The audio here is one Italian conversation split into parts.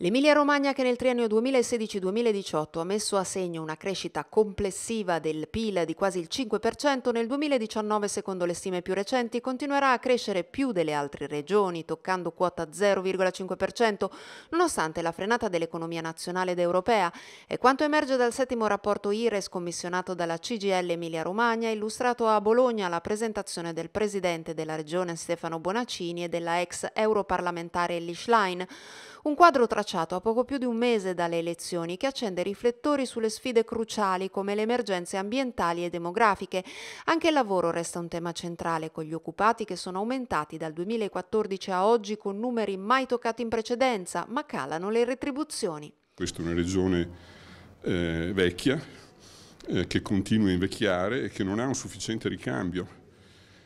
L'Emilia-Romagna che nel triennio 2016-2018 ha messo a segno una crescita complessiva del PIL di quasi il 5%, nel 2019 secondo le stime più recenti continuerà a crescere più delle altre regioni, toccando quota 0,5%, nonostante la frenata dell'economia nazionale ed europea. È quanto emerge dal settimo rapporto IRES commissionato dalla CGL Emilia-Romagna, illustrato a Bologna alla presentazione del presidente della regione Stefano Bonaccini e della ex europarlamentare Ellie Schlein. Un quadro tracciato a poco più di un mese dalle elezioni che accende riflettori sulle sfide cruciali come le emergenze ambientali e demografiche. Anche il lavoro resta un tema centrale con gli occupati che sono aumentati dal 2014 a oggi con numeri mai toccati in precedenza, ma calano le retribuzioni. Questa è una regione eh, vecchia eh, che continua a invecchiare e che non ha un sufficiente ricambio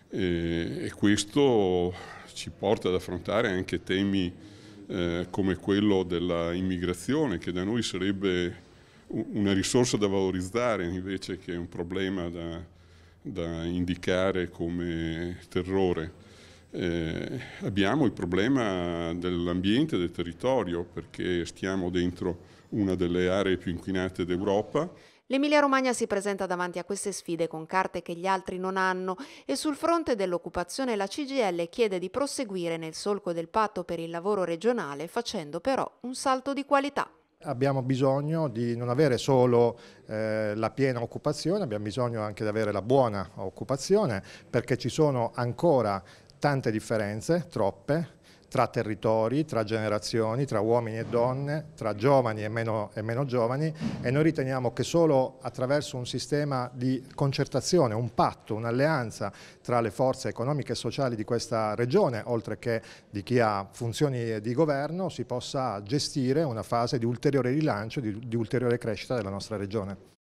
eh, e questo ci porta ad affrontare anche temi eh, come quello dell'immigrazione, che da noi sarebbe una risorsa da valorizzare invece che un problema da, da indicare come terrore. Eh, abbiamo il problema dell'ambiente e del territorio perché stiamo dentro una delle aree più inquinate d'Europa. L'Emilia Romagna si presenta davanti a queste sfide con carte che gli altri non hanno e sul fronte dell'occupazione la CGL chiede di proseguire nel solco del patto per il lavoro regionale facendo però un salto di qualità. Abbiamo bisogno di non avere solo eh, la piena occupazione, abbiamo bisogno anche di avere la buona occupazione perché ci sono ancora tante differenze, troppe, tra territori, tra generazioni, tra uomini e donne, tra giovani e meno, e meno, giovani e noi riteniamo che solo attraverso un sistema di concertazione, un patto, un'alleanza tra le forze economiche e sociali di questa regione, oltre che di chi ha funzioni di governo, si possa gestire una fase di ulteriore rilancio, di, di ulteriore crescita della nostra regione.